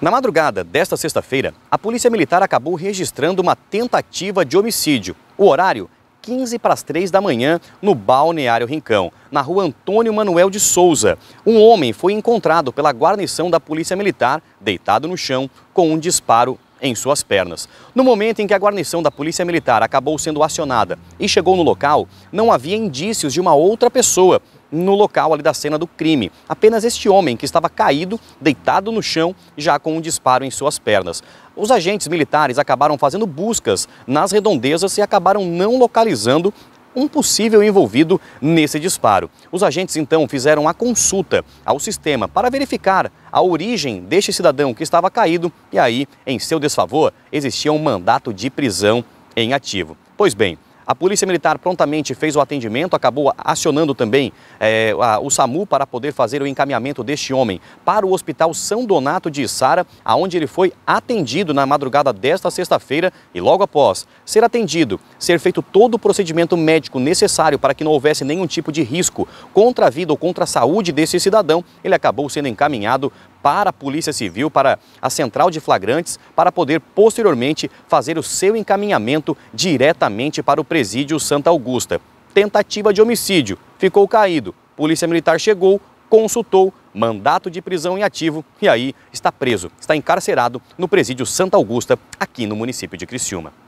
Na madrugada desta sexta-feira, a Polícia Militar acabou registrando uma tentativa de homicídio. O horário, 15 para as 3 da manhã, no Balneário Rincão, na rua Antônio Manuel de Souza. Um homem foi encontrado pela guarnição da Polícia Militar, deitado no chão, com um disparo em suas pernas. No momento em que a guarnição da Polícia Militar acabou sendo acionada e chegou no local, não havia indícios de uma outra pessoa no local ali da cena do crime. Apenas este homem que estava caído, deitado no chão, já com um disparo em suas pernas. Os agentes militares acabaram fazendo buscas nas redondezas e acabaram não localizando um possível envolvido nesse disparo. Os agentes então fizeram a consulta ao sistema para verificar a origem deste cidadão que estava caído e aí, em seu desfavor, existia um mandato de prisão em ativo. Pois bem, a Polícia Militar prontamente fez o atendimento, acabou acionando também é, a, o SAMU para poder fazer o encaminhamento deste homem para o Hospital São Donato de Sara, aonde ele foi atendido na madrugada desta sexta-feira e logo após ser atendido, ser feito todo o procedimento médico necessário para que não houvesse nenhum tipo de risco contra a vida ou contra a saúde desse cidadão, ele acabou sendo encaminhado para a Polícia Civil, para a Central de Flagrantes, para poder posteriormente fazer o seu encaminhamento diretamente para o presídio Santa Augusta. Tentativa de homicídio, ficou caído. Polícia Militar chegou, consultou, mandato de prisão em ativo e aí está preso, está encarcerado no presídio Santa Augusta, aqui no município de Criciúma.